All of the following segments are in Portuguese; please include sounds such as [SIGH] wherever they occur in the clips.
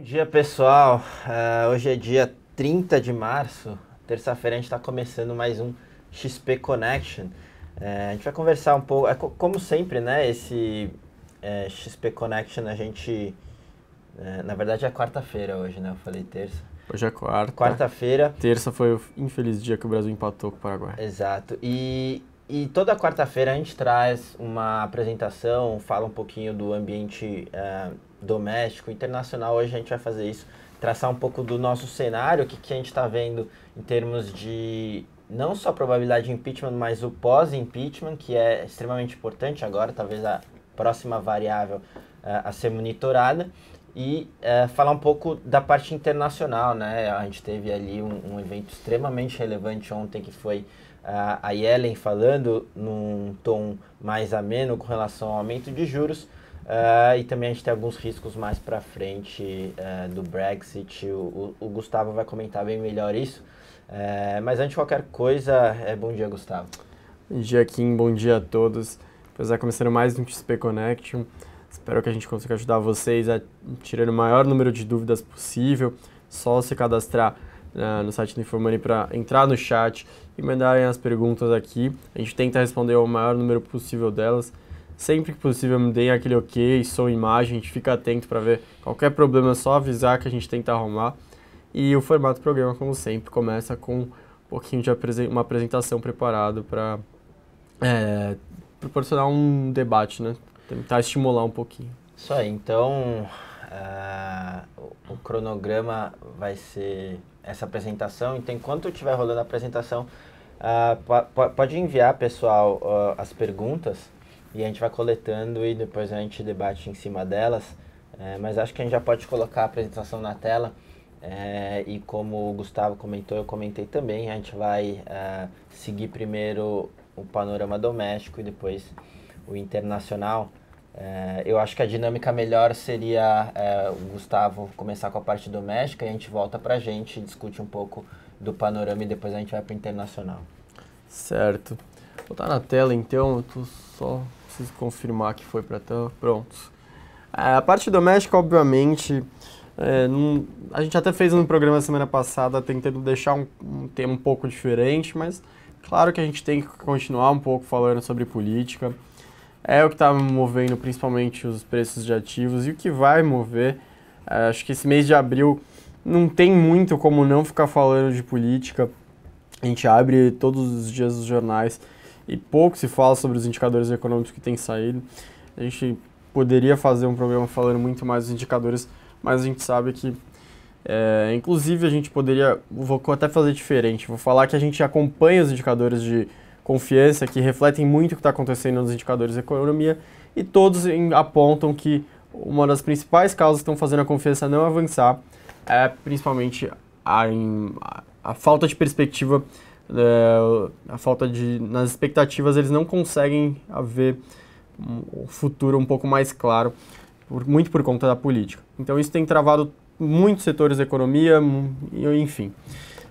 Bom dia, pessoal. Uh, hoje é dia 30 de março, terça-feira, a gente está começando mais um XP Connection. Uh, a gente vai conversar um pouco, é, como sempre, né? Esse é, XP Connection a gente. na verdade é quarta-feira hoje, né? Eu falei terça. Hoje é quarta. Quarta-feira. Terça foi o infeliz dia que o Brasil empatou com o Paraguai. Exato. E, e toda quarta-feira a gente traz uma apresentação, fala um pouquinho do ambiente. Uh, doméstico, internacional, hoje a gente vai fazer isso, traçar um pouco do nosso cenário, o que, que a gente está vendo em termos de não só a probabilidade de impeachment, mas o pós-impeachment, que é extremamente importante agora, talvez a próxima variável uh, a ser monitorada, e uh, falar um pouco da parte internacional, né? A gente teve ali um, um evento extremamente relevante ontem, que foi uh, a Yellen falando num tom mais ameno com relação ao aumento de juros, Uh, e também a gente tem alguns riscos mais para frente uh, do Brexit. O, o, o, Gustavo vai comentar bem melhor isso. Uh, mas antes de qualquer coisa, é bom dia, Gustavo. Bom dia, Kim. Bom dia a todos. Pois é, começando mais um XP Connection. Espero que a gente consiga ajudar vocês a tirar o maior número de dúvidas possível. Só se cadastrar né, no site do Informani para entrar no chat e mandarem as perguntas aqui. A gente tenta responder o maior número possível delas. Sempre que possível me deem aquele ok, som, imagem, a gente fica atento para ver qualquer problema, é só avisar que a gente tenta arrumar. E o formato do programa, como sempre, começa com um pouquinho de apresen uma apresentação preparada para é, proporcionar um debate, né? Tentar estimular um pouquinho. Isso aí, então uh, o cronograma vai ser essa apresentação. Então, enquanto estiver rolando a apresentação, uh, pode enviar, pessoal, uh, as perguntas e a gente vai coletando e depois a gente debate em cima delas. É, mas acho que a gente já pode colocar a apresentação na tela. É, e como o Gustavo comentou, eu comentei também, a gente vai é, seguir primeiro o panorama doméstico e depois o internacional. É, eu acho que a dinâmica melhor seria é, o Gustavo começar com a parte doméstica e a gente volta para a gente, discute um pouco do panorama e depois a gente vai para o internacional. Certo. Vou botar na tela então, eu tô só preciso confirmar que foi para tanto. Pronto. É, a parte doméstica, obviamente, é, não, a gente até fez um programa semana passada tentando deixar um, um tema um pouco diferente, mas claro que a gente tem que continuar um pouco falando sobre política. É o que está movendo principalmente os preços de ativos e o que vai mover. É, acho que esse mês de abril não tem muito como não ficar falando de política. A gente abre todos os dias os jornais e pouco se fala sobre os indicadores econômicos que têm saído. A gente poderia fazer um programa falando muito mais dos indicadores, mas a gente sabe que, é, inclusive, a gente poderia, vou até fazer diferente, vou falar que a gente acompanha os indicadores de confiança que refletem muito o que está acontecendo nos indicadores de economia e todos apontam que uma das principais causas que estão fazendo a confiança não avançar é principalmente a, a, a falta de perspectiva é, a falta de. Nas expectativas, eles não conseguem ver um futuro um pouco mais claro, por, muito por conta da política. Então, isso tem travado muitos setores da economia, enfim.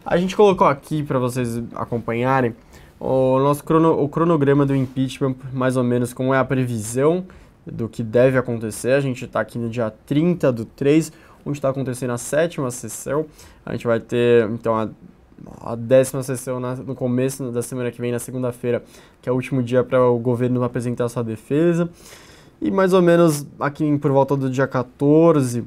A gente colocou aqui para vocês acompanharem o nosso crono, o cronograma do impeachment, mais ou menos como é a previsão do que deve acontecer. A gente está aqui no dia 30 do 3, onde está acontecendo a sétima sessão. A gente vai ter, então, a a décima sessão na, no começo da semana que vem, na segunda-feira, que é o último dia para o governo apresentar sua defesa. E mais ou menos aqui por volta do dia 14,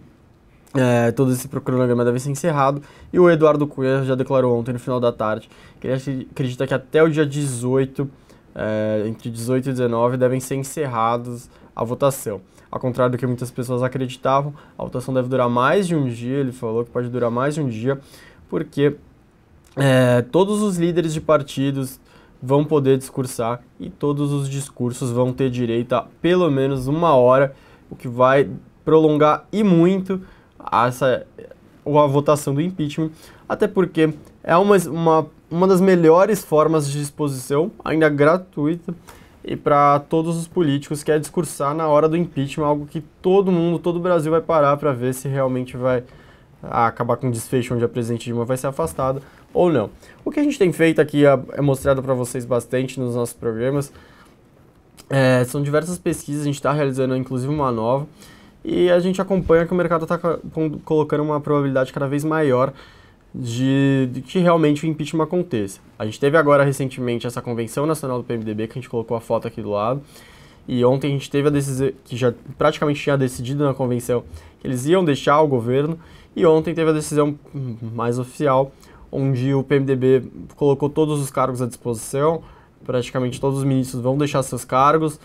é, todo esse cronograma deve ser encerrado. E o Eduardo Cunha já declarou ontem, no final da tarde, que ele acredita que até o dia 18, é, entre 18 e 19, devem ser encerrados a votação. Ao contrário do que muitas pessoas acreditavam, a votação deve durar mais de um dia. Ele falou que pode durar mais de um dia, porque é, todos os líderes de partidos vão poder discursar e todos os discursos vão ter direito a pelo menos uma hora, o que vai prolongar e muito essa a votação do impeachment, até porque é uma, uma, uma das melhores formas de exposição, ainda gratuita, e para todos os políticos, que é discursar na hora do impeachment, algo que todo mundo, todo o Brasil vai parar para ver se realmente vai ah, acabar com o desfecho onde a presidente Dilma vai ser afastada ou não. O que a gente tem feito aqui é, é mostrado para vocês bastante nos nossos programas. É, são diversas pesquisas, a gente está realizando inclusive uma nova, e a gente acompanha que o mercado está colocando uma probabilidade cada vez maior de, de, que realmente o impeachment aconteça. A gente teve agora recentemente essa convenção nacional do PMDB, que a gente colocou a foto aqui do lado, e ontem a gente teve a decisão, que já praticamente tinha decidido na convenção que eles iam deixar o governo, e ontem teve a decisão hum, mais oficial onde o PMDB colocou todos os cargos à disposição, praticamente todos os ministros vão deixar seus cargos,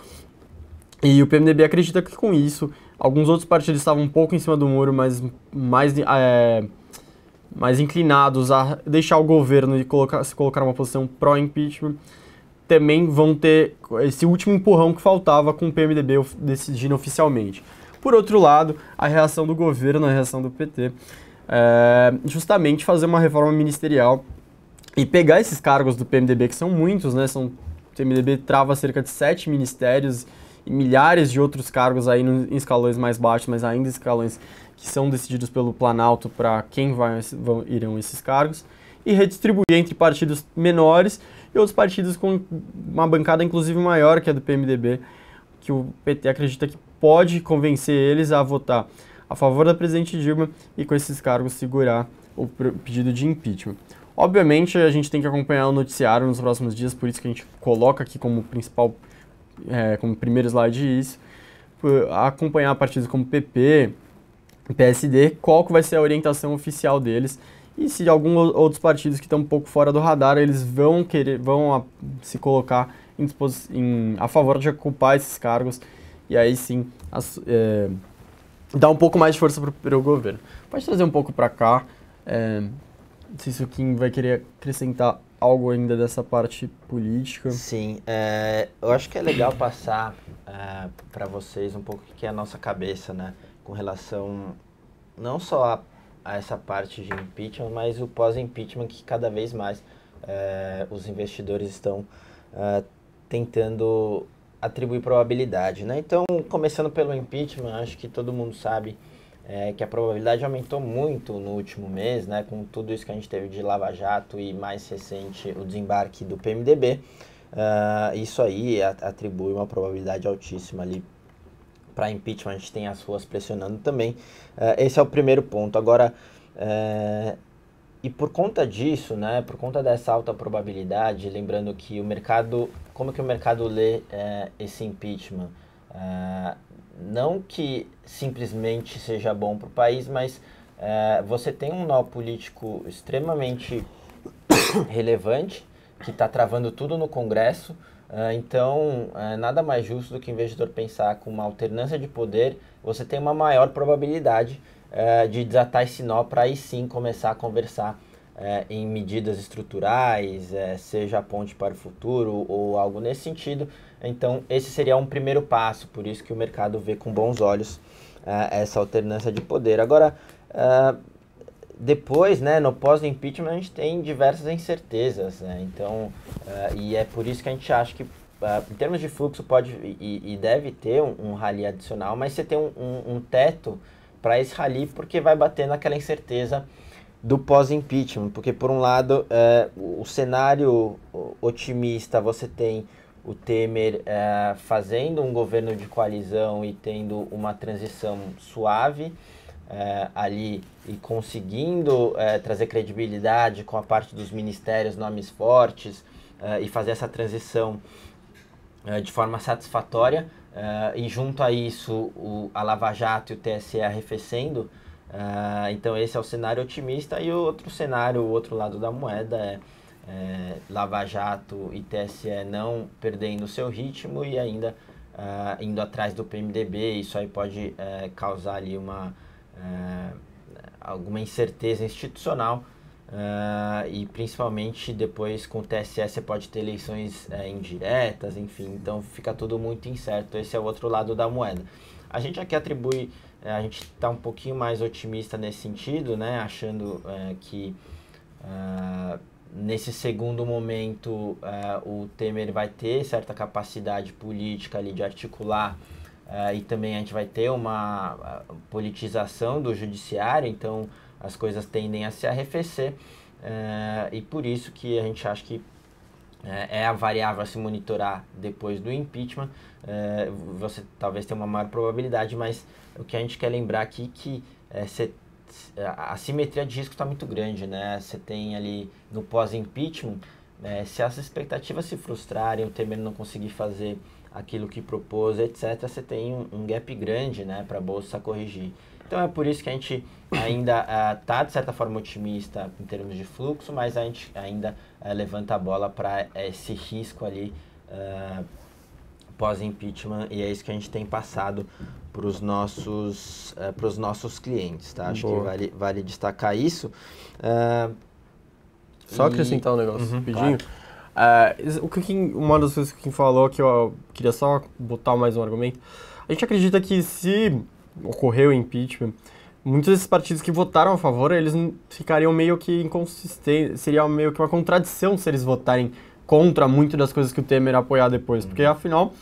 e o PMDB acredita que com isso, alguns outros partidos estavam um pouco em cima do muro, mas mais, é, mais inclinados a deixar o governo e colocar, se colocar numa posição pró-impeachment, também vão ter esse último empurrão que faltava com o PMDB decidindo oficialmente. Por outro lado, a reação do governo, a reação do PT, é, justamente fazer uma reforma ministerial e pegar esses cargos do PMDB, que são muitos, né? São, o PMDB trava cerca de sete ministérios e milhares de outros cargos aí no, em escalões mais baixos, mas ainda escalões que são decididos pelo Planalto para quem vai, vão, irão esses cargos, e redistribuir entre partidos menores e outros partidos com uma bancada inclusive maior que a é do PMDB, que o PT acredita que pode convencer eles a votar a favor da presidente Dilma e com esses cargos segurar o pedido de impeachment. Obviamente, a gente tem que acompanhar o noticiário nos próximos dias, por isso que a gente coloca aqui como principal, é, como primeiro slide isso, acompanhar partidos como PP, PSD, qual que vai ser a orientação oficial deles e se alguns outros partidos que estão um pouco fora do radar, eles vão querer, vão a, se colocar em, em, a favor de ocupar esses cargos e aí sim as, é, dar um pouco mais de força para o governo. Pode trazer um pouco para cá. É, não sei se o Kim vai querer acrescentar algo ainda dessa parte política. Sim, é, eu acho que é legal passar é, para vocês um pouco o que é a nossa cabeça, né? Com relação não só a, a essa parte de impeachment, mas o pós-impeachment que cada vez mais é, os investidores estão é, tentando atribui probabilidade. Né? Então, começando pelo impeachment, acho que todo mundo sabe é, que a probabilidade aumentou muito no último mês, né? com tudo isso que a gente teve de Lava Jato e mais recente o desembarque do PMDB. Uh, ah, isso aí atribui uma probabilidade altíssima ali para impeachment, a gente tem as ruas pressionando também. Uh, esse é o primeiro ponto. Agora, uh, e por conta disso, né, por conta dessa alta probabilidade, lembrando que o mercado, como que o mercado lê é, esse impeachment? É, não que simplesmente seja bom para o país, mas é, você tem um nó político extremamente [COUGHS] relevante que está travando tudo no Congresso. É, então, é, nada mais justo do que o investidor pensar com uma alternância de poder, você tem uma maior probabilidade é, de desatar esse nó para aí sim começar a conversar é, em medidas estruturais, é, seja a ponte para o futuro ou algo nesse sentido. Então, esse seria um primeiro passo, por isso que o mercado vê com bons olhos é, essa alternância de poder. Agora, é, depois, né, no pós-impeachment, a gente tem diversas incertezas, né? Então, é, e é por isso que a gente acha que em termos de fluxo pode e, e deve ter um, um rally adicional, mas você tem um, um, um teto para esse rally, porque vai bater naquela incerteza do pós-impeachment, porque por um lado é, o cenário otimista você tem o Temer é, fazendo um governo de coalizão e tendo uma transição suave é, ali e conseguindo é, trazer credibilidade com a parte dos ministérios, nomes fortes é, e fazer essa transição é, de forma satisfatória Uh, e junto a isso, o, a Lava Jato e o TSE arrefecendo. Uh, então, esse é o cenário otimista. E o outro cenário, o outro lado da moeda é, é Lava Jato e TSE não perdendo seu ritmo e ainda uh, indo atrás do PMDB. Isso aí pode eh, causar ali uma, eh, alguma incerteza institucional. Uh, e principalmente depois com o TSE você pode ter eleições é, indiretas, enfim, então fica tudo muito incerto. Esse é o outro lado da moeda. A gente aqui atribui, eh, a gente está um pouquinho mais otimista nesse sentido, né? achando é, que uh, nesse segundo momento uh, o Temer vai ter certa capacidade política ali de articular e também a gente vai ter uma ah, politização do judiciário, então as coisas tendem a se arrefecer é, e por isso que a gente acha que eh, é, a variável a se monitorar depois do impeachment. É, você talvez tenha uma maior probabilidade, mas o que a gente quer lembrar aqui que é que a simetria de risco está muito grande, né? Você tem ali no pós-impeachment, é, se as expectativas se frustrarem, o Temer não conseguir fazer aquilo que propôs, etc., você tem um, um gap grande né, para a Bolsa corrigir. Então é por isso que a gente ainda está, eh, uh, de certa forma, otimista em termos de fluxo, mas a gente ainda uh, levanta a bola para esse risco ali uh, pós-impeachment e é isso que a gente tem passado para os nossos, uh, nossos clientes. Tá? Acho Boa. que vale, vale destacar isso. Só acrescentar um negócio uhum, rapidinho. Claro. o que Kim, uma das coisas que o Kim falou, que eu queria só botar mais um argumento. A gente acredita que se ocorreu o impeachment, muitos desses partidos que votaram a favor, eles ficariam meio que inconsistentes, seria meio que uma contradição se eles votarem contra muitas das coisas que o Temer apoiar depois, porque uhum. afinal,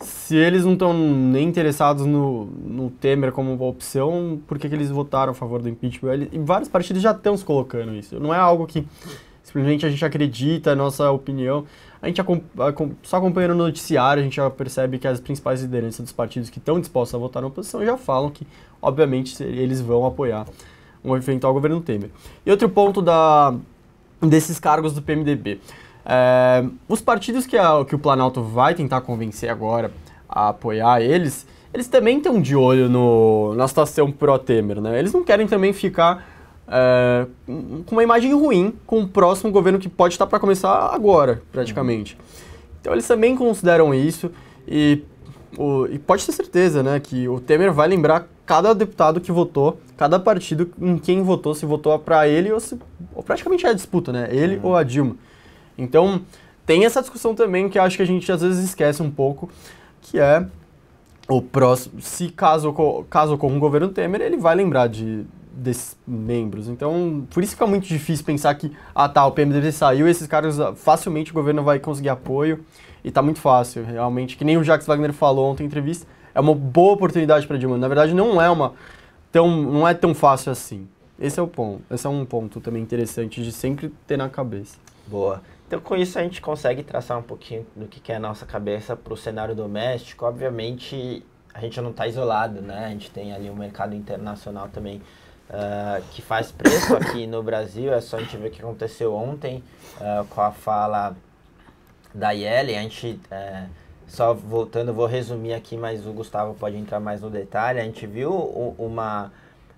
se eles não estão nem interessados no, no Temer como opção, por que, que eles votaram a favor do impeachment? Eles, e vários partidos já estão se colocando isso, não é algo que simplesmente a gente acredita, a nossa opinião. A gente só acompanhando o noticiário, a gente já percebe que as principais lideranças dos partidos que estão dispostos a votar na oposição já falam que, obviamente, eles vão apoiar um eventual governo Temer. E outro ponto da, desses cargos do PMDB. É, eh, os partidos que, a, que o Planalto vai tentar convencer agora a apoiar eles, eles também estão de olho no, na situação pró-Temer, né? Eles não querem também ficar é, com uma imagem ruim com o próximo governo que pode estar para começar agora, praticamente. Uhum. Então eles também consideram isso e, o, e, pode ter certeza né, que o Temer vai lembrar cada deputado que votou, cada partido em quem votou, se votou para ele ou se. Ou praticamente é a disputa, né? Ele uhum. ou a Dilma. Então tem essa discussão também que acho que a gente às vezes esquece um pouco, que é o próximo. Se caso, caso ocorra um governo Temer, ele vai lembrar de, desses membros. Então, por isso fica muito difícil pensar que, ah tá, o PMDB saiu, esses caras ah, facilmente o governo vai conseguir apoio e tá muito fácil, realmente. Que nem o Jax Wagner falou ontem em entrevista, é uma boa oportunidade para Dilma. Na verdade, não é uma tão, não é tão fácil assim. Esse é o ponto. Esse é um ponto também interessante de sempre ter na cabeça. Boa. Então, com isso, a gente consegue traçar um pouquinho do que, é a nossa cabeça para o cenário doméstico. Obviamente, a gente não está isolado, né? A gente tem ali um mercado internacional também uh, que faz preço aqui no Brasil. É só a gente ver o que aconteceu ontem uh, com a fala da Yellen. A gente, uh, só voltando, vou resumir aqui, mas o Gustavo pode entrar mais no detalhe. A gente viu uma.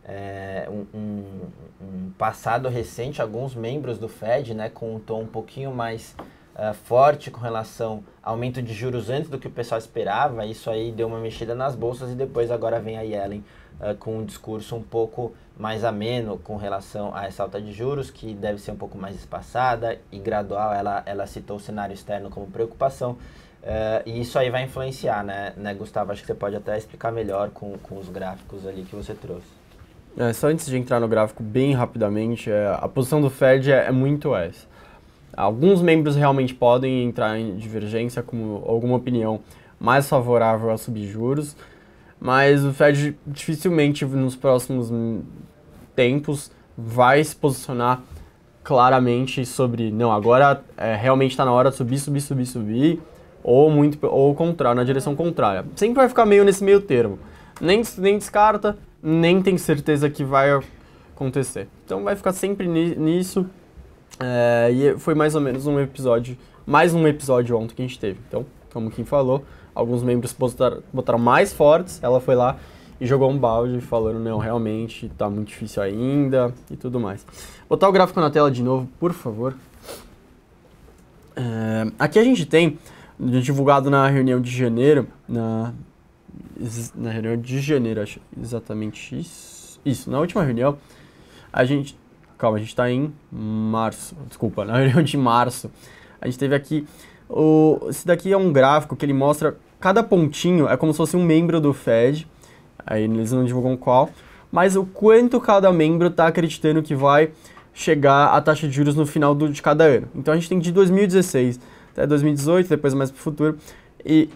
É, um, um, um, passado recente, alguns membros do Fed, né, com um tom um pouquinho mais uh, forte com relação ao aumento de juros antes do que o pessoal esperava, isso aí deu uma mexida nas bolsas e depois agora vem a Yellen uh, com um discurso um pouco mais ameno com relação a essa alta de juros, que deve ser um pouco mais espaçada e gradual. Ela, ela citou o cenário externo como preocupação. Uh, e isso aí vai influenciar, né, né, Gustavo? Acho que você pode até explicar melhor com, com os gráficos ali que você trouxe. É, só antes de entrar no gráfico, bem rapidamente, é, a posição do Fed é, é muito essa. Alguns membros realmente podem entrar em divergência com alguma opinião mais favorável a subjuros juros, mas o Fed dificilmente nos próximos tempos vai se posicionar claramente sobre, não, agora é, realmente está na hora de subir, subir, subir, subir, ou muito ou contrário, na direção contrária. Sempre vai ficar meio nesse meio termo. Nem, nem descarta, nem tem certeza que vai acontecer. Então vai ficar sempre nisso. É, e foi mais ou menos um episódio, mais um episódio ontem que a gente teve. Então, como quem falou, alguns membros botaram, botaram mais fortes, ela foi lá e jogou um balde falando, não, realmente tá muito difícil ainda e tudo mais. Botar o gráfico na tela de novo, por favor. É, aqui a gente tem, divulgado na reunião de janeiro, na, na reunião de janeiro, acho exatamente isso, isso, na última reunião, a gente, calma, a gente tá em março, desculpa, na reunião de março, a gente teve aqui o, esse daqui é um gráfico que ele mostra cada pontinho, é como se fosse um membro do Fed, aí eles não divulgam qual, mas o quanto cada membro está acreditando que vai chegar a taxa de juros no final do, de cada ano. Então a gente tem de 2016 até 2018, depois mais para o futuro, e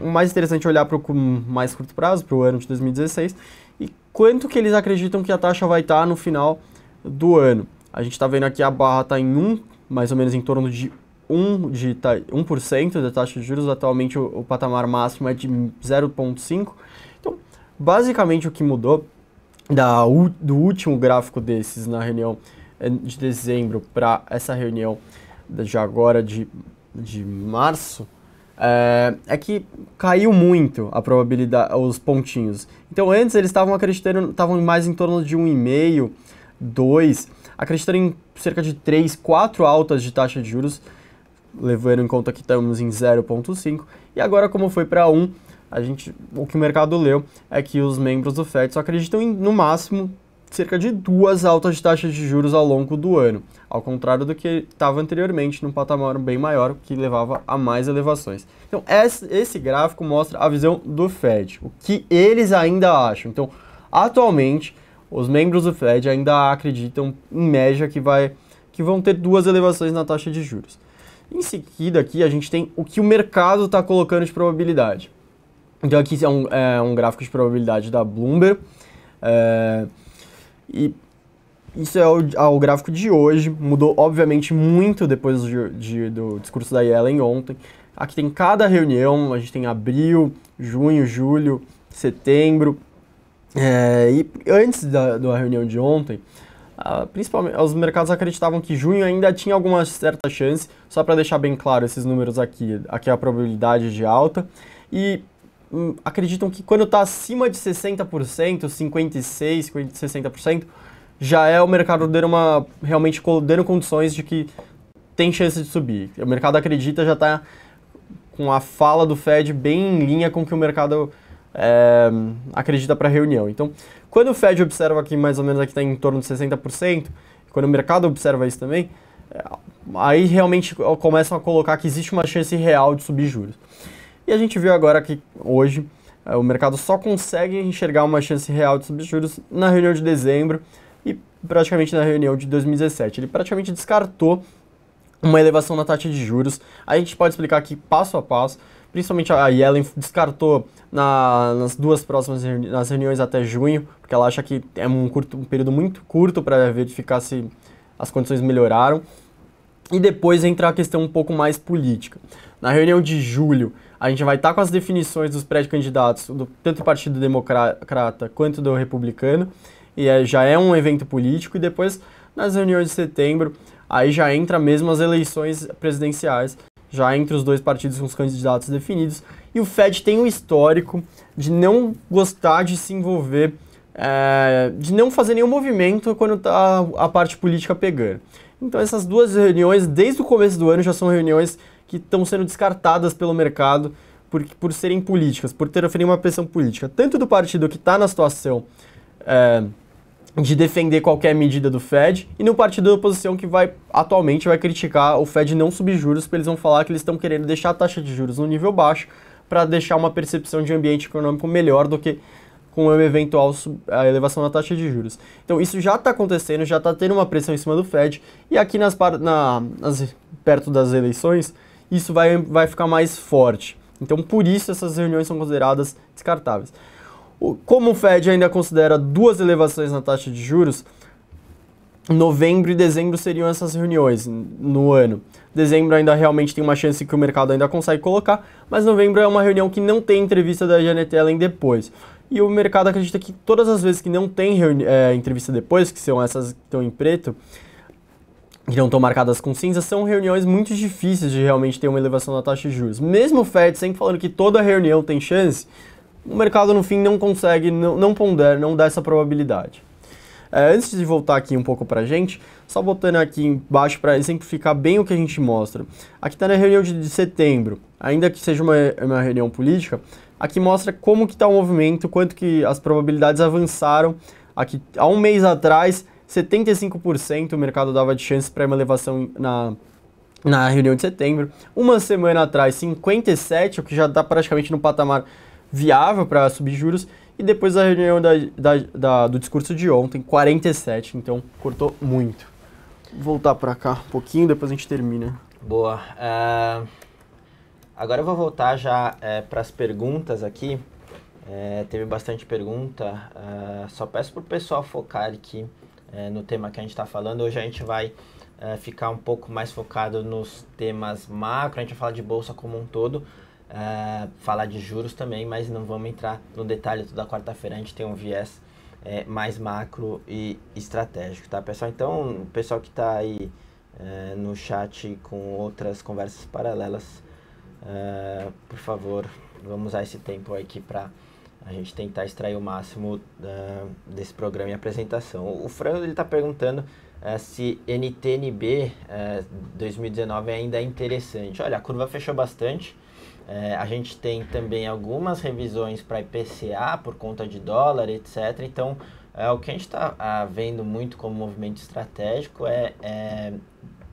o mais interessante é olhar para o mais curto prazo, para o ano de 2016, e quanto que eles acreditam que a taxa vai estar tá no final do ano. A gente está vendo aqui a barra está em 1, mais ou menos em torno de 1%, de, 1 da taxa de juros, atualmente o, o patamar máximo é de 0,5%. Então, basicamente o que mudou da, do último gráfico desses na reunião eh, de dezembro para essa reunião de agora de, de março é, é, que caiu muito a probabilidade, os pontinhos. Então antes eles estavam acreditando, estavam mais em torno de 1,5, 2, acreditando em cerca de 3, 4 altas de taxa de juros levando em conta que estamos em 0,5. E agora, como foi para 1, a gente, o que o mercado leu é que os membros do FED só acreditam em, no máximo, cerca de duas altas de taxas de juros ao longo do ano, ao contrário do que estava anteriormente, num patamar bem maior, que levava a mais elevações. Então, esse gráfico mostra a visão do Fed, o que eles ainda acham. Então, atualmente, os membros do Fed ainda acreditam, em média, que, vai, que vão ter duas elevações na taxa de juros. Em seguida, aqui a gente tem o que o mercado está colocando de probabilidade. Então, aqui é um, é um gráfico de probabilidade da Bloomberg. É, e isso é o, é o, gráfico de hoje. Mudou, obviamente, muito depois de, de, do discurso da Yellen ontem. Aqui tem cada reunião, a gente tem abril, junho, julho, setembro. É, e antes da, da reunião de ontem, ah, principalmente, os mercados acreditavam que junho ainda tinha alguma certa chance, só para deixar bem claro esses números aqui, aqui é a probabilidade de alta, e hum, acreditam que quando está acima de 60%, 56%, 60%, já é o mercado dando uma, realmente dando condições de que tem chance de subir. O mercado acredita já está com a fala do Fed bem em linha com o que o mercado é, acredita para a reunião. Então, quando o Fed observa que mais ou menos aqui está em torno de 60%, quando o mercado observa isso também, é, aí realmente começam a colocar que existe uma chance real de subir juros. E a gente viu agora que hoje é, o mercado só consegue enxergar uma chance real de subir juros na reunião de dezembro e praticamente na reunião de 2017. Ele praticamente descartou uma elevação na taxa de juros. A gente pode explicar aqui passo a passo principalmente a Yellen descartou na, nas duas próximas reuni nas reuniões até junho, porque ela acha que é um, curto, um período muito curto para verificar se as condições melhoraram. E depois entra a questão um pouco mais política. Na reunião de julho, a gente vai estar tá com as definições dos pré-candidatos, do, tanto do Partido Democrata quanto do Republicano, e é, já é um evento político, e depois nas reuniões de setembro, aí já entra mesmo as eleições presidenciais já entre os dois partidos com os candidatos definidos. E o Fed tem um histórico de não gostar de se envolver, é, de não fazer nenhum movimento quando tá a parte política pegando. Então essas duas reuniões, desde o começo do ano, já são reuniões que estão sendo descartadas pelo mercado por, por serem políticas, por terem uma pressão política, tanto do partido que está na situação é, de defender qualquer medida do Fed e no partido da oposição que vai atualmente vai criticar o Fed não subir juros, porque eles vão falar que eles estão querendo deixar a taxa de juros no nível baixo para deixar uma percepção de ambiente econômico melhor do que com uma eventual a elevação da taxa de juros. Então isso já está acontecendo, já está tendo uma pressão em cima do Fed e aqui nas, na, nas, perto das eleições isso vai, vai ficar mais forte. Então por isso essas reuniões são consideradas descartáveis. Como o Fed ainda considera duas elevações na taxa de juros, novembro e dezembro seriam essas reuniões no ano. Dezembro ainda realmente tem uma chance que o mercado ainda consegue colocar, mas novembro é uma reunião que não tem entrevista da Janet Yellen depois. E o mercado acredita que todas as vezes que não tem é, entrevista depois, que são essas que estão em preto, que não estão marcadas com cinza, são reuniões muito difíceis de realmente ter uma elevação da taxa de juros. Mesmo o Fed sempre falando que toda reunião tem chance, o mercado no fim não consegue, não, não pondera, não dá essa probabilidade. É, antes de voltar aqui um pouco para a gente, só botando aqui embaixo para exemplificar bem o que a gente mostra. Aqui está na reunião de, de, setembro, ainda que seja uma, uma reunião política, aqui mostra como que está o movimento, quanto que as probabilidades avançaram. Aqui, há um mês atrás, 75% o mercado dava de chance para uma elevação na, na reunião de setembro. Uma semana atrás, 57%, o que já está praticamente no patamar viável para subir juros. E depois da reunião da, da, da, do discurso de ontem, 47, então cortou muito. Vou voltar para cá um pouquinho, depois a gente termina. Boa. Uh, agora eu vou voltar já é, para as perguntas aqui. É, teve bastante pergunta. Uh, só peço para o pessoal focar aqui é, no tema que a gente está falando. Hoje a gente vai é, ficar um pouco mais focado nos temas macro, a gente vai falar de bolsa como um todo uh, falar de juros também, mas não vamos entrar no detalhe toda quarta-feira, a gente tem um viés é, mais macro e estratégico, tá, pessoal? Então, o pessoal que está aí é, no chat com outras conversas paralelas, é, por favor, vamos usar esse tempo aqui para a gente tentar extrair o máximo uh, desse programa e apresentação. O Fran ele está perguntando uh, se NTNB uh, 2019 ainda é interessante. Olha, a curva fechou bastante, é, a gente tem também algumas revisões para IPCA por conta de dólar, etc. Então, é, o que a gente está ah, vendo muito como movimento estratégico é, é,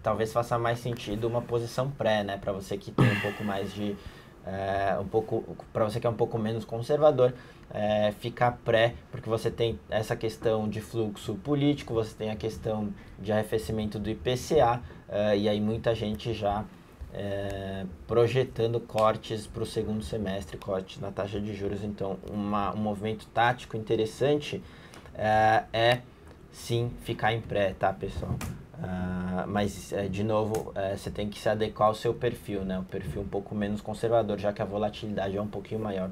talvez faça mais sentido uma posição pré, né? Para você que tem um pouco mais de é, um pouco para você que é um pouco menos conservador é, ficar pré porque você tem essa questão de fluxo político você tem a questão de arrefecimento do IPCA é, e aí muita gente já é, projetando cortes para o segundo semestre, cortes na taxa de juros. Então, uma, um movimento tático interessante é, é sim ficar em pré, tá, pessoal? Uh, mas, é, de novo, é, você tem que se adequar ao seu perfil, né? O perfil um pouco menos conservador, já que a volatilidade é um pouquinho maior.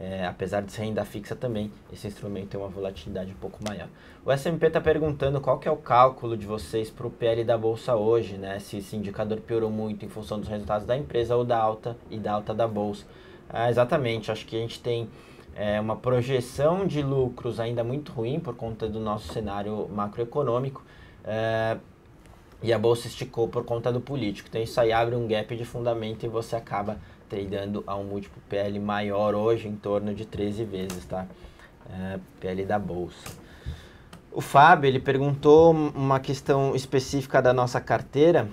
É, apesar de ser renda fixa também, esse instrumento tem uma volatilidade um pouco maior. O SMP está perguntando qual que é o cálculo de vocês para o PL da Bolsa hoje, né? Se esse indicador piorou muito em função dos resultados da empresa ou da alta e da alta da Bolsa. Ah, exatamente, acho que a gente tem é, uma projeção de lucros ainda muito ruim por conta do nosso cenário macroeconômico. É, e a bolsa esticou por conta do político. Então isso aí abre um gap de fundamento e você acaba tradando a um múltiplo PL maior hoje, em torno de 13 vezes, tá? É, PL da bolsa. O Fábio, ele perguntou uma questão específica da nossa carteira,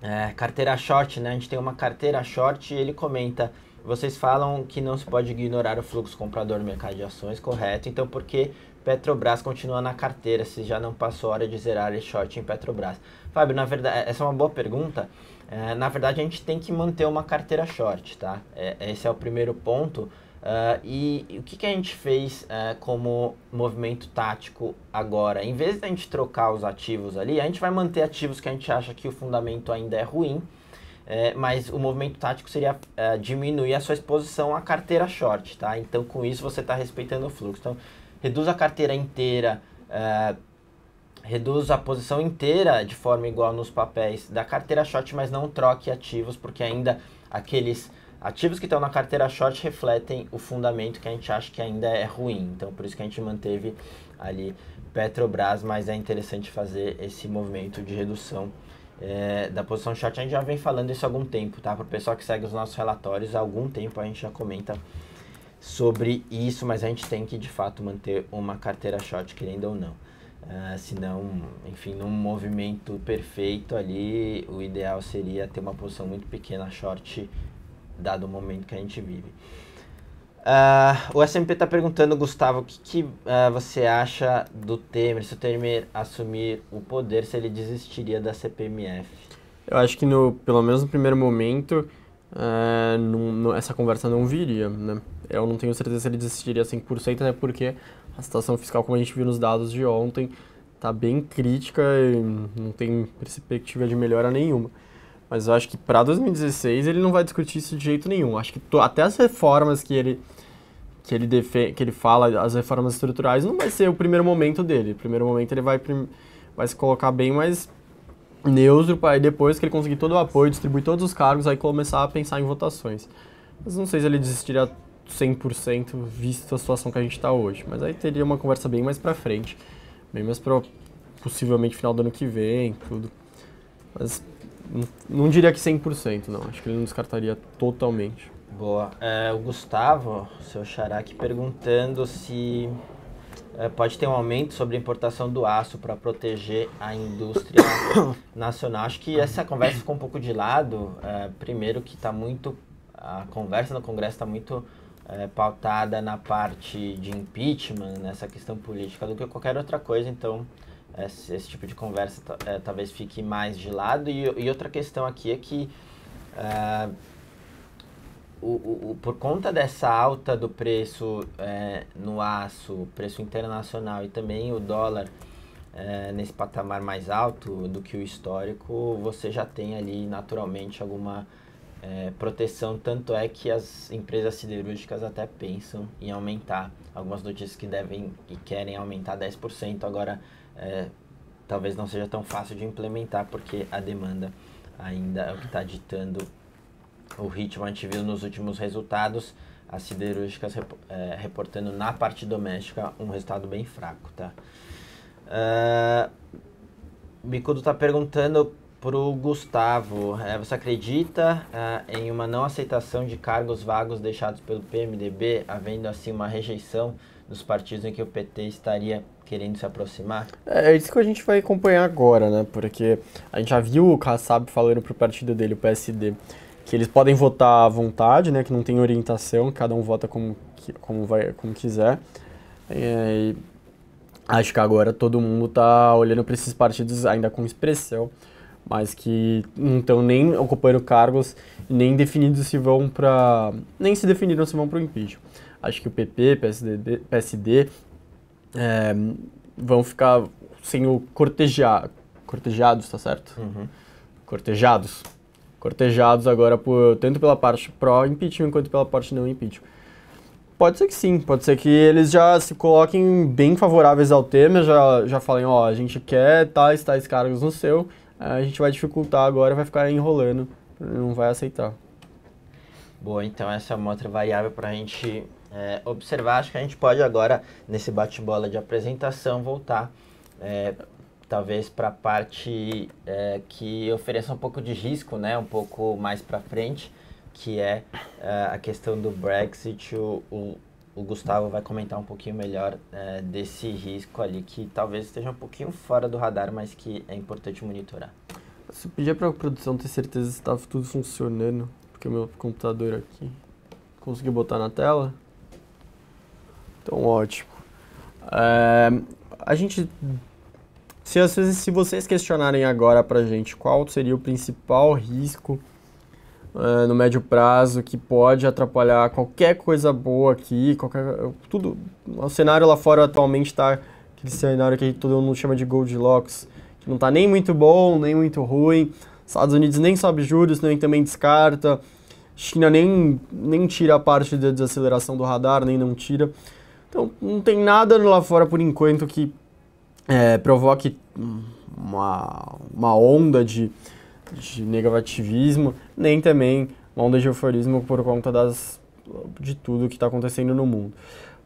é, carteira short, né? A gente tem uma carteira short e ele comenta, vocês falam que não se pode ignorar o fluxo comprador no mercado de ações, correto? Então, por que Petrobras continua na carteira se já não passou a hora de zerar e short em Petrobras? Fábio, na verdade, essa é uma boa pergunta. É, na verdade, a gente tem que manter uma carteira short, tá? É, esse é o primeiro ponto. Uh, e, e, o que, que a gente fez uh, como movimento tático agora? Em vez de a gente trocar os ativos ali, a gente vai manter ativos que a gente acha que o fundamento ainda é ruim, é, mas o movimento tático seria uh, diminuir a sua exposição à carteira short, tá? Então, com isso, você está respeitando o fluxo. Então, reduz a carteira inteira Reduz a posição inteira de forma igual nos papéis da carteira short, mas não troque ativos, porque ainda aqueles ativos que estão na carteira short refletem o fundamento que a gente acha que ainda é ruim. Então, por isso que a gente manteve ali Petrobras, mas é interessante fazer esse movimento de redução é, da posição short. A gente já vem falando isso há algum tempo, tá? Para o pessoal que segue os nossos relatórios, há algum tempo a gente já comenta sobre isso, mas a gente tem que de fato manter uma carteira short, querendo ou não. Uh, se não, enfim, num movimento perfeito ali, o ideal seria ter uma posição muito pequena short, dado o momento que a gente vive. Uh, o SMP está perguntando, Gustavo, o que, que uh, você acha do Temer? Se o Temer assumir o poder, se ele desistiria da CPMF? Eu acho que, no, pelo menos no primeiro momento, essa conversa não viria. Né? Eu não tenho certeza se ele desistiria 100%, né, porque a situação fiscal, como a gente viu nos dados de ontem, está bem crítica e não tem perspectiva de melhora nenhuma. Mas eu acho que para 2016 ele não vai discutir isso de jeito nenhum. Acho que to, até as reformas que ele que ele defe, que ele fala, as reformas estruturais, não vai ser o primeiro momento dele. O primeiro momento ele vai vai se colocar bem mais neutro para depois que ele conseguir todo o apoio, distribuir todos os cargos, aí começar a pensar em votações. Mas não sei se ele desistiria 100% visto a situação que a gente está hoje. Mas aí teria uma conversa bem mais para frente, bem mais para possivelmente final do ano que vem, tudo. Mas não, diria que 100%, não. Acho que ele não descartaria totalmente. Boa. É, o Gustavo, seu xará, aqui perguntando se é, pode ter um aumento sobre a importação do aço para proteger a indústria [COUGHS] nacional. Acho que essa conversa ficou um pouco de lado. É, primeiro que está muito... A conversa no Congresso está muito é, pautada na parte de impeachment, nessa questão política, do que qualquer outra coisa. Então, esse, esse tipo de conversa é, talvez fique mais de lado. E, e outra questão aqui é que, é, o, o, o, por conta dessa alta do preço no aço, preço internacional e também o dólar. nesse patamar mais alto do que o histórico, você já tem ali naturalmente alguma é, proteção, tanto é que as empresas siderúrgicas até pensam em aumentar. Algumas notícias que devem e querem aumentar 10%, agora é, talvez não seja tão fácil de implementar, porque a demanda ainda é o que está ditando o ritmo. A gente viu nos últimos resultados as siderúrgicas rep é, reportando na parte doméstica um resultado bem fraco. Tá? Uh, Bicudo está perguntando pro Gustavo. É, você acredita é, em uma não aceitação de cargos vagos deixados pelo PMDB, havendo assim uma rejeição dos partidos em que o PT estaria querendo se aproximar? É, é, isso que a gente vai acompanhar agora, né? Porque a gente já viu o Kassab falando pro partido dele, o PSD, que eles podem votar à vontade, né? Que não tem orientação, cada um vota como, como, vai, como quiser. E, acho que agora todo mundo tá olhando para esses partidos ainda com expressão mas que não estão nem ocupando cargos, nem definidos se vão para. nem se definiram se vão para o impeachment. Acho que o PP, PSD, PSD é, vão ficar sem o cortejar, cortejados, tá certo? Uhum. Cortejados. Cortejados agora por, tanto pela parte pró-impeachment quanto pela parte não impeachment. Pode ser que sim, pode ser que eles já se coloquem bem favoráveis ao tema, já, já falem, ó, a gente quer tais, tais cargos no seu, a gente vai dificultar agora, vai ficar enrolando, não vai aceitar. bom então essa é uma outra variável para a gente é, observar. Acho que a gente pode agora, nesse bate-bola de apresentação, voltar é, talvez para a parte é, que ofereça um pouco de risco, né, um pouco mais para frente, que é, é a questão do Brexit, o, o o Gustavo vai comentar um pouquinho melhor é, desse risco ali, que talvez esteja um pouquinho fora do radar, mas que é importante monitorar. Se pedir para a produção ter certeza se estava tudo funcionando, porque meu computador aqui consegui botar na tela. Então, ótimo. É, a gente. Se, se vocês questionarem agora para gente qual seria o principal risco é, no médio prazo que pode atrapalhar qualquer coisa boa aqui, qualquer eh, tudo. O cenário lá fora atualmente está aquele cenário que todo mundo chama de Goldilocks, que não está nem muito bom, nem muito ruim. Estados Unidos nem sobe juros, nem também descarta. China nem, nem tira a parte da desaceleração do radar, nem não tira. Então, não tem nada lá fora por enquanto que é, provoque uma, uma onda de, de negativismo, nem também uma onda de euforismo por conta das, de tudo que está acontecendo no mundo.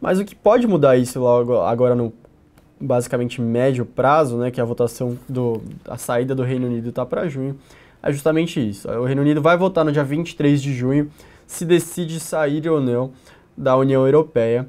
Mas o que pode mudar isso logo agora no basicamente médio prazo, né, que é a votação do a saída do Reino Unido está para junho, é justamente isso. O Reino Unido vai votar no dia 23 de junho se decide sair ou não da União Europeia.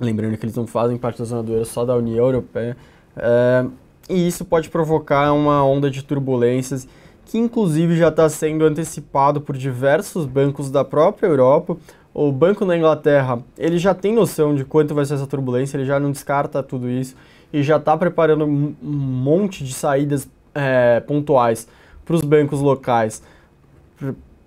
Lembrando que eles não fazem parte da zona do euro, só da União Europeia. É, e isso pode provocar uma onda de turbulências que inclusive já está sendo antecipado por diversos bancos da própria Europa. O banco na Inglaterra, ele já tem noção de quanto vai ser essa turbulência, ele já não descarta tudo isso e já está preparando um monte de saídas é, pontuais para os bancos locais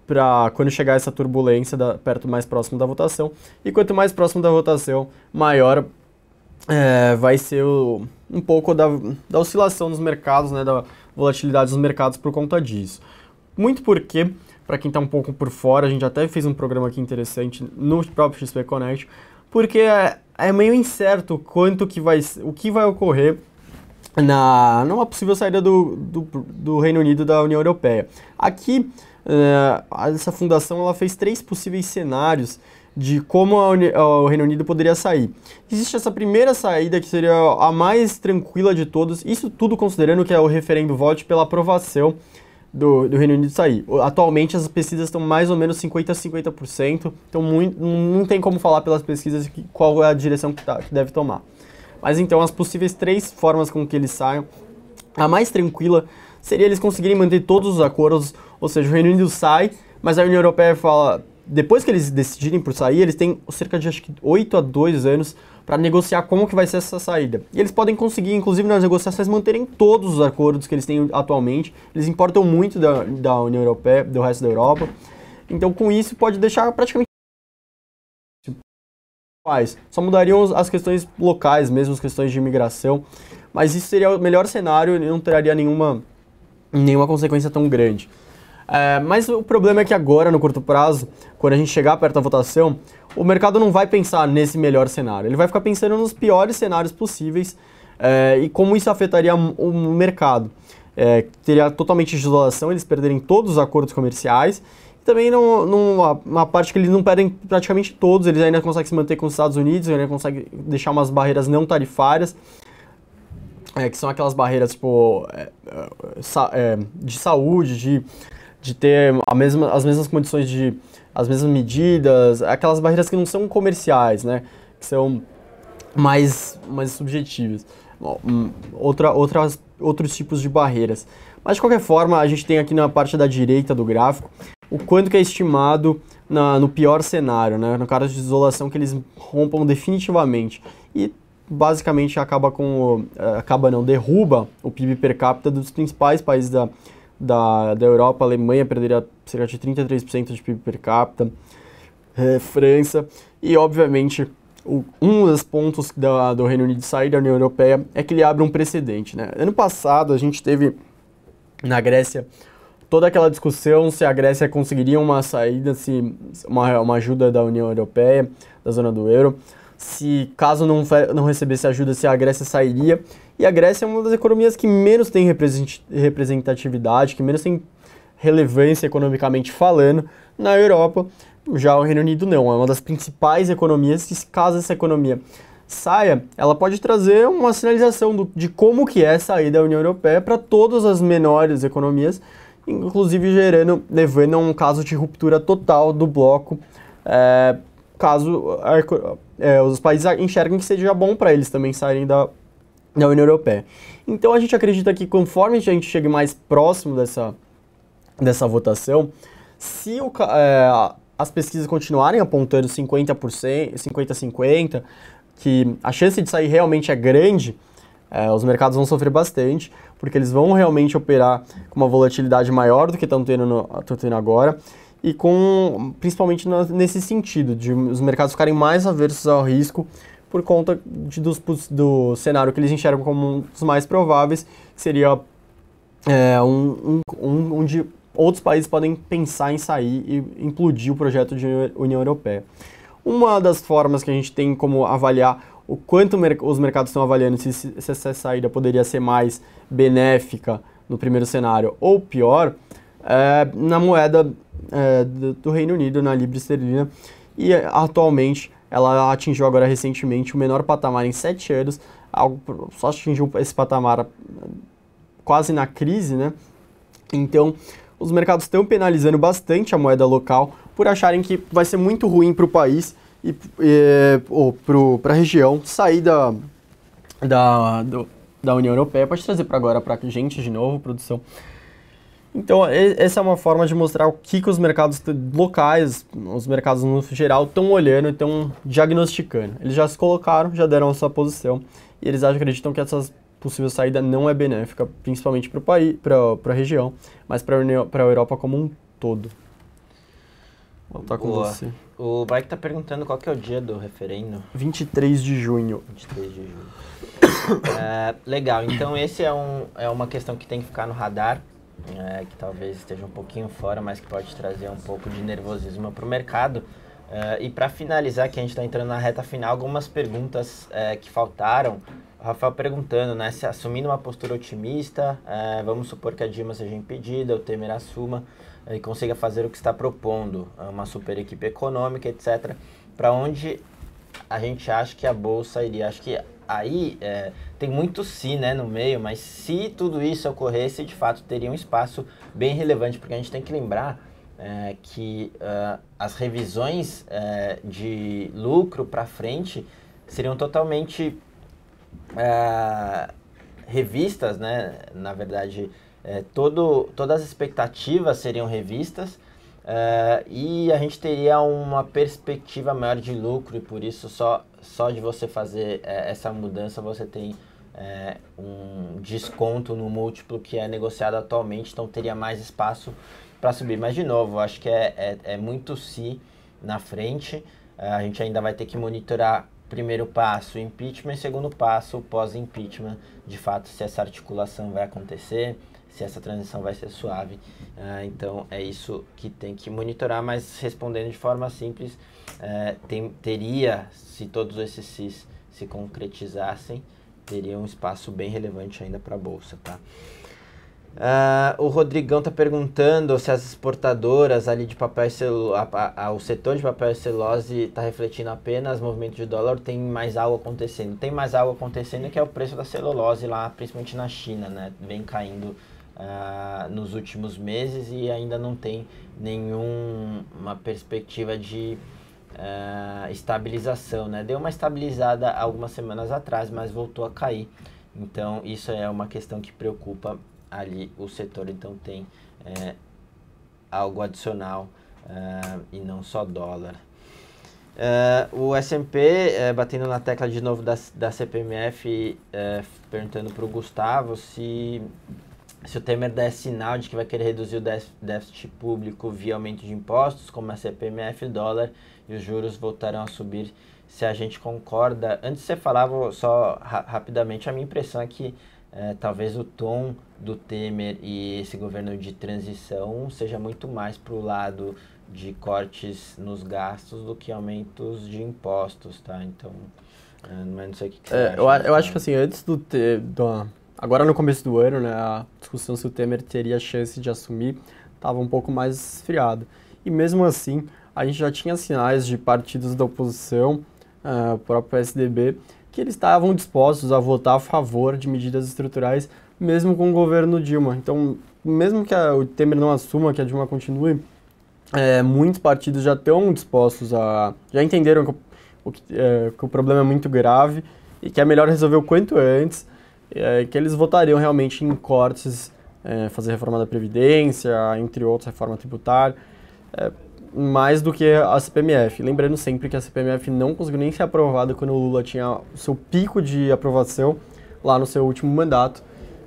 para quando chegar essa turbulência da, perto mais próximo da votação. E quanto mais próximo da votação, maior é, vai ser o, um pouco da, da oscilação nos mercados, né, da, volatilidade dos mercados por conta disso. Muito porque, para quem está um pouco por fora, a gente até fez um programa aqui interessante no próprio XP Connect, porque é, é meio incerto quanto que vai, o que vai ocorrer na numa possível saída do, do, do Reino Unido da União Europeia. Aqui, uh, essa fundação ela fez três possíveis cenários de como o Reino Unido poderia sair. Existe essa primeira saída que seria a mais tranquila de todos, isso tudo considerando que é o referendo vote pela aprovação do, do Reino Unido sair. Atualmente as pesquisas estão mais ou menos 50% a 50%, então muito, não tem como falar pelas pesquisas que, qual é a direção que, tá, que deve tomar. Mas então as possíveis três formas com que eles saiam, a mais tranquila seria eles conseguirem manter todos os acordos, ou seja, o Reino Unido sai, mas a União Europeia fala depois que eles decidirem por sair, eles têm cerca de acho que 8 a 2 anos para negociar como que vai ser essa saída. E eles podem conseguir, inclusive nas negociações, manterem todos os acordos que eles têm atualmente. Eles importam muito da, da União Europeia, do resto da Europa. Então, com isso, pode deixar praticamente Só mudariam as questões locais mesmo, as questões de imigração. Mas isso seria o melhor cenário e não traria nenhuma, nenhuma consequência tão grande. É, mas o problema é que agora, no curto prazo, quando a gente chegar perto da votação, o mercado não vai pensar nesse melhor cenário. Ele vai ficar pensando nos piores cenários possíveis é, e como isso afetaria o mercado. É, teria totalmente desolação, eles perderem todos os acordos comerciais. E também não, não, uma parte que eles não perdem praticamente todos, eles ainda conseguem se manter com os Estados Unidos, ainda conseguem deixar umas barreiras não tarifárias. É, que são aquelas barreiras tipo, é, é, é, de saúde, de de ter mesma, as mesmas condições de. as mesmas medidas, aquelas barreiras que não são comerciais, né? Que são mais, mais subjetivas. Hum, outra, outras, outros tipos de barreiras. Mas de qualquer forma, a gente tem aqui na parte da direita do gráfico o quanto que é estimado na, no pior cenário, né? no caso de isolação que eles rompam definitivamente. E basicamente acaba com. Eh, acaba não, derruba o PIB per capita dos principais países da, da, da Europa, a Alemanha perderia cerca de 33% de PIB per capita, é, França, e obviamente o, um dos pontos da, do Reino Unido sair da União Europeia é que ele abre um precedente. Né? Ano passado a gente teve na Grécia toda aquela discussão se a Grécia conseguiria uma saída, se uma, uma ajuda da União Europeia, da zona do euro se caso não, não recebesse ajuda, se a Grécia sairia. E a Grécia é uma das economias que menos tem representatividade, que menos tem relevância economicamente falando na Europa. Já o Reino Unido não, é uma das principais economias e caso essa economia saia, ela pode trazer uma sinalização do, de como que é sair da União Europeia para todas as menores economias, inclusive gerando, levando a um caso de ruptura total do bloco é, caso é, os países enxerguem que seja bom para eles também saírem da, da União Europeia. Então a gente acredita que conforme a gente chegue mais próximo dessa, dessa votação, se o, é, as pesquisas continuarem apontando 50%, 50-50, que a chance de sair realmente é grande, é, os mercados vão sofrer bastante, porque eles vão realmente operar com uma volatilidade maior do que estão tendo, tendo agora e com principalmente nesse sentido, de os mercados ficarem mais aversos ao risco por conta de, dos, do cenário que eles enxergam como um dos mais prováveis, seria é, um, um, onde outros países podem pensar em sair e implodir o projeto de União Europeia. Uma das formas que a gente tem como avaliar o quanto os mercados estão avaliando se, se essa saída poderia ser mais benéfica no primeiro cenário ou pior, é, na moeda é, do, do, Reino Unido na libra esterlina e é, atualmente ela atingiu agora recentemente o menor patamar em sete anos, algo, só atingiu esse patamar quase na crise, né? Então, os mercados estão penalizando bastante a moeda local por acharem que vai ser muito ruim para o país e, e ou para a região sair da, da, do, da União Europeia. Pode trazer para agora para a gente de novo, produção. Então, essa é uma forma de mostrar o que, que os mercados locais, os mercados no geral, estão olhando e estão diagnosticando. Eles já se colocaram, já deram a sua posição e eles acreditam que essa possível saída não é benéfica, principalmente para o país, para a região, mas para a Europa como um todo. Vou voltar com Boa. você. O Mike está perguntando qual que é o dia do referendo. 23 de junho. 23 de junho. [COUGHS] é, legal, então esse é, um, é uma questão que tem que ficar no radar é, que talvez esteja um pouquinho fora, mas que pode trazer um pouco de nervosismo para o mercado. É, e para finalizar, que a gente está entrando na reta final, algumas perguntas é, que faltaram. O Rafael perguntando, né, se assumindo uma postura otimista, é, vamos supor que a Dilma seja impedida, o Temer assuma e consiga fazer o que está propondo, uma super equipe econômica, etc. Para onde a gente acha que a Bolsa iria? Acho que aí é, tem muito se né, no meio, mas se tudo isso ocorresse, de fato teria um espaço bem relevante, porque a gente tem que lembrar é, que uh, as revisões é, de lucro para frente seriam totalmente é, revistas, né? Na verdade, é, todo, todas as expectativas seriam revistas Uh, e a gente teria uma perspectiva maior de lucro e por isso só só de você fazer é, essa mudança você tem é, um desconto no múltiplo que é negociado atualmente, então teria mais espaço para subir. Mas, de novo, acho que é, é, é muito se na frente. É, a gente ainda vai ter que monitorar primeiro passo, impeachment, segundo passo, pós-impeachment, de fato, se essa articulação vai acontecer, se essa transição vai ser suave. Uh, então é isso que tem que monitorar, mas respondendo de forma simples, uh, tem, teria, se todos esses CIS se concretizassem, teria um espaço bem relevante ainda para a Bolsa. Tá? Uh, o Rodrigão está perguntando se as exportadoras ali de papel e a, o setor de papel e celulose está refletindo apenas movimento de dólar, tem mais algo acontecendo. Tem mais algo acontecendo que é o preço da celulose lá, principalmente na China, né? Vem caindo uh, nos últimos meses e ainda não tem nenhuma perspectiva de uh, estabilização. Né? Deu uma estabilizada algumas semanas atrás, mas voltou a cair. Então, isso é uma questão que preocupa ali o setor. Então, tem é, algo adicional uh, e não só dólar. Uh, o S&P, uh, eh, batendo na tecla de novo da, da CPMF, eh, perguntando para o Gustavo se se o Temer der sinal de que vai querer reduzir o déficit público via aumento de impostos, como a CPMF dólar, e os juros voltarão a subir se a gente concorda. Antes de você falar, vou só ra rapidamente, a minha impressão é que é, talvez o tom do Temer e esse governo de transição seja muito mais para o lado de cortes nos gastos do que aumentos de impostos, tá? Então, é, mas não sei o que, que é, eu, eu acho que assim, antes do, te, do agora no começo do ano, né, a discussão se o Temer teria chance de assumir estava um pouco mais esfriada. E mesmo assim, a gente já tinha sinais de partidos da oposição, uh, o próprio PSDB, que eles estavam dispostos a votar a favor de medidas estruturais, mesmo com o governo Dilma. Então, mesmo que a, o Temer não assuma, que a Dilma continue, é, muitos partidos já estão dispostos a. já entenderam que o, o, é, que o problema é muito grave e que é melhor resolver o quanto antes é, que eles votariam realmente em cortes, é, fazer reforma da Previdência, entre outros, reforma tributária, é, mais do que a CPMF. Lembrando sempre que a CPMF não conseguiu nem ser aprovada quando o Lula tinha o seu pico de aprovação lá no seu último mandato,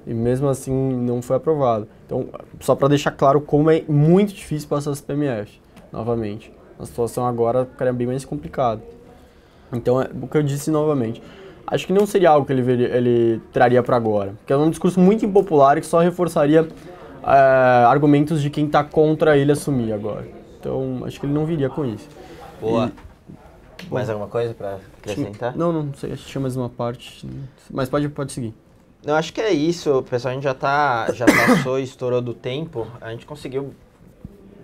e mesmo assim não foi aprovada. Então, só para deixar claro como é muito difícil passar a CPMF, novamente. A situação agora ficaria bem mais complicada. Então, é o que eu disse novamente acho que não seria algo que ele, veria, ele traria para agora. Porque é um discurso muito impopular que só reforçaria eh, argumentos de quem está contra ele assumir agora. Então, acho que ele não viria com isso. Boa. E, mais alguma coisa para acrescentar? Não, não, sei, acho que tinha mais uma parte. Mas pode, pode seguir. Não, acho que é isso, pessoal. A gente já, tá, já passou e estourou do tempo. A gente conseguiu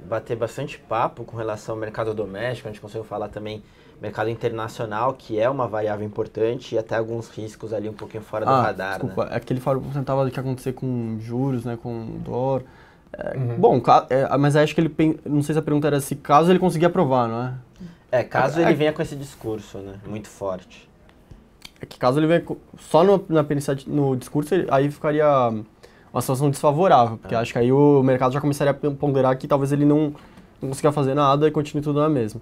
bater bastante papo com relação ao mercado doméstico. A gente conseguiu falar também mercado internacional, que é uma variável importante, e até alguns riscos ali um pouquinho fora ah, do radar. Né? Desculpa, né? aquele fora porcentava que acontecer com juros, né, com dólar. É, uhum. Bom, é, mas acho que ele. Não sei se a pergunta era se caso ele conseguir aprovar, não é? É, caso é, ele é venha com esse discurso, né? Muito forte. É que caso ele venha só no, na, no discurso, aí ficaria uma situação desfavorável, porque é. acho que aí o mercado já começaria a ponderar que talvez ele não, não consiga fazer nada e continue tudo na mesma.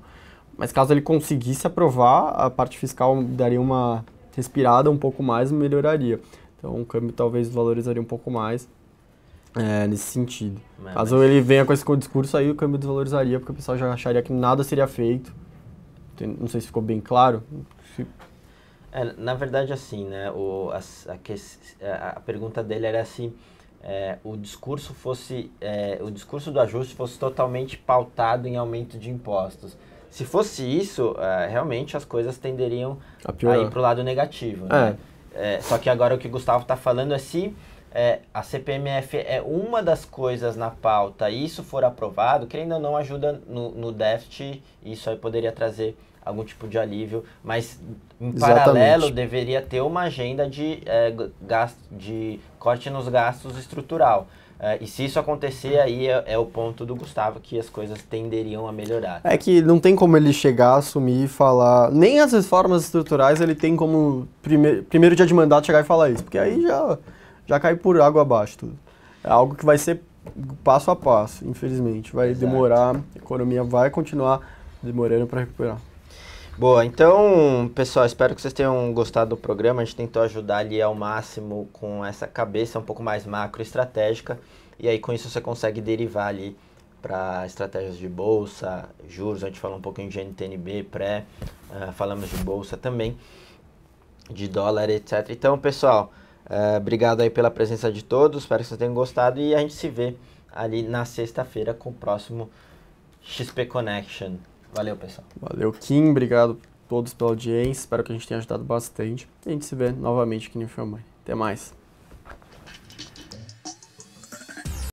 Mas caso ele conseguisse aprovar, a parte fiscal daria uma respirada um pouco mais e melhoraria. Então o câmbio talvez valorizaria um pouco mais é, nesse sentido. É, mas, caso ele venha com esse discurso aí, o câmbio desvalorizaria, porque o pessoal já acharia que nada seria feito. Não sei se ficou bem claro. É, na verdade, assim, né? O, a, a, a pergunta dele era se é, o discurso fosse. É, o discurso do ajuste fosse totalmente pautado em aumento de impostos. Se fosse isso, é, realmente as coisas tenderiam a, a ir para o lado negativo. Né? É. é. só que agora o que o Gustavo está falando é se é, a CPMF é uma das coisas na pauta e isso for aprovado, que ainda não ajuda no, no déficit, isso aí poderia trazer algum tipo de alívio, mas em paralelo Exatamente. deveria ter uma agenda de, é, gasto, de corte nos gastos estrutural. Uh, e se isso acontecer, aí é, é, o ponto do Gustavo que as coisas tenderiam a melhorar. É que não tem como ele chegar, assumir e falar. Nem as reformas estruturais ele tem como prime primeiro dia de mandato chegar e falar isso, porque aí já, já cai por água abaixo tudo. É algo que vai ser passo a passo, infelizmente. Vai Exato. demorar, a economia vai continuar demorando para recuperar. Boa, então, pessoal, espero que vocês tenham gostado do programa. A gente tentou ajudar ali ao máximo com essa cabeça um pouco mais macro estratégica. E aí, com isso, você consegue derivar ali para estratégias de bolsa, juros. A gente falou um pouco em GNTNB, pré, uh, falamos de bolsa também, de dólar, etc. Então, pessoal, uh, obrigado aí pela presença de todos. Espero que vocês tenham gostado. E a gente se vê ali na sexta-feira com o próximo XP Connection. Valeu, pessoal. Valeu, Kim. Obrigado a todos pela audiência. Espero que a gente tenha ajudado bastante. E a gente se vê novamente aqui no Filmai. Até mais.